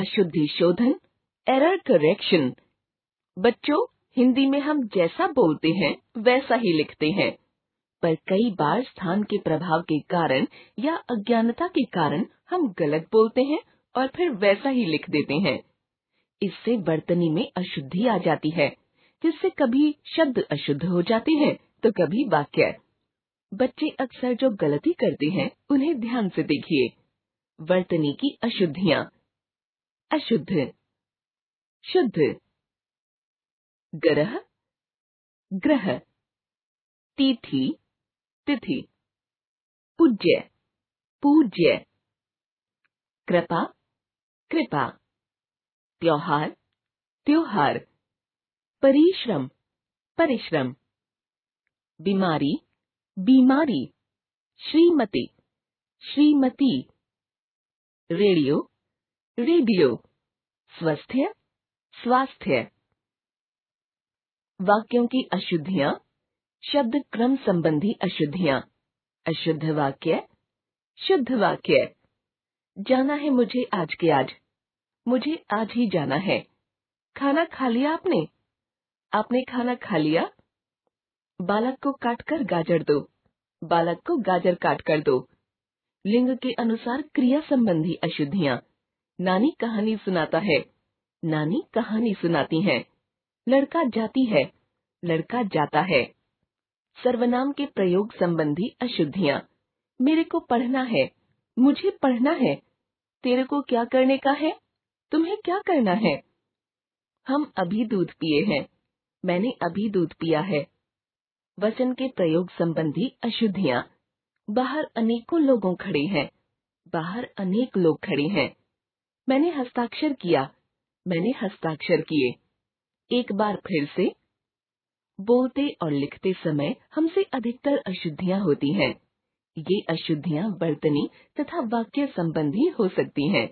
अशुद्धि शोधन error correction बच्चों हिंदी में हम जैसा बोलते हैं वैसा ही लिखते हैं पर कई बार स्थान के प्रभाव के कारण या अज्ञानता के कारण हम गलत बोलते हैं और फिर वैसा ही लिख देते हैं इससे बर्तनी में अशुद्धि आ जाती है जिससे कभी शब्द अशुद्ध हो जाते हैं तो कभी वाक्य बच्चे अक्सर जो गलती करते हैं उन्हें ध्यान से देखिए वर्तनी की अशुद्धियाँ अशुद्ध शुद्ध ग्रह ग्रह तिथि तिथि पूज्य पूज्य कृपा कृपा त्योहार त्योहार परिश्रम परिश्रम बीमारी बीमारी श्रीमती श्रीमती रेडियो रेडियो स्वस्थ्य स्वास्थ्य वाक्यों की अशुद्धियां शब्द क्रम संबंधी अशुद्धियां अशुद्ध वाक्य शुद्ध वाक्य जाना है मुझे आज के आज मुझे आज ही जाना है खाना खा लिया आपने आपने खाना खा लिया बालक को काट कर गाजर दो बालक को गाजर काट कर दो लिंग के अनुसार क्रिया संबंधी अशुद्धियां नानी कहानी सुनाता है नानी कहानी सुनाती हैं लड़का जाती है लड़का जाता है सर्वनाम के प्रयोग संबंधी अशुद्धियाँ मेरे को पढ़ना है मुझे पढ़ना है तेरे को क्या करने का है तुम्हें क्या करना है हम अभी दूध पिए हैं मैंने अभी दूध पिया है वचन के प्रयोग संबंधी अशुद्धियाँ बाहर अनेकों लोगों खड़े हैं बाहर अनेक लोग खड़े हैं मैंने हस्ताक्षर किया मैंने हस्ताक्षर किए एक बार फिर से बोलते और लिखते समय हमसे अधिकतर अशुद्धियां होती हैं ये अशुद्धियां बर्तनी तथा वाक्य संबंधी हो सकती हैं